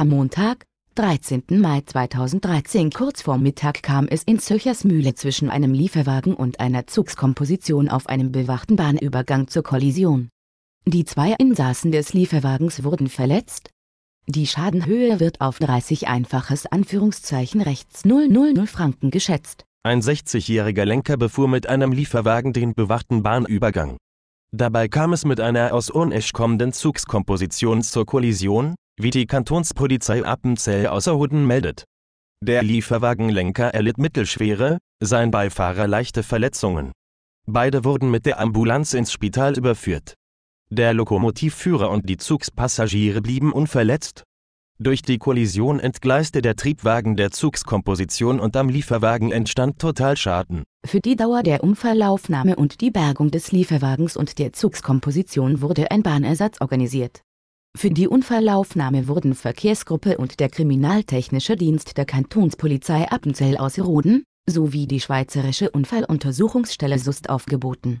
Am Montag, 13. Mai 2013 kurz vor Mittag kam es in Zöchersmühle zwischen einem Lieferwagen und einer Zugskomposition auf einem bewachten Bahnübergang zur Kollision. Die zwei Insassen des Lieferwagens wurden verletzt. Die Schadenhöhe wird auf 30 einfaches Anführungszeichen rechts 000 Franken geschätzt. Ein 60-jähriger Lenker befuhr mit einem Lieferwagen den bewachten Bahnübergang. Dabei kam es mit einer aus Urnesch kommenden Zugskomposition zur Kollision, wie die Kantonspolizei Appenzell Außerhutten meldet. Der Lieferwagenlenker erlitt mittelschwere, sein Beifahrer leichte Verletzungen. Beide wurden mit der Ambulanz ins Spital überführt. Der Lokomotivführer und die Zugspassagiere blieben unverletzt. Durch die Kollision entgleiste der Triebwagen der Zugskomposition und am Lieferwagen entstand Totalschaden. Für die Dauer der Unfallaufnahme und die Bergung des Lieferwagens und der Zugskomposition wurde ein Bahnersatz organisiert. Für die Unfallaufnahme wurden Verkehrsgruppe und der Kriminaltechnische Dienst der Kantonspolizei Appenzell aus Roden sowie die Schweizerische Unfalluntersuchungsstelle Sust aufgeboten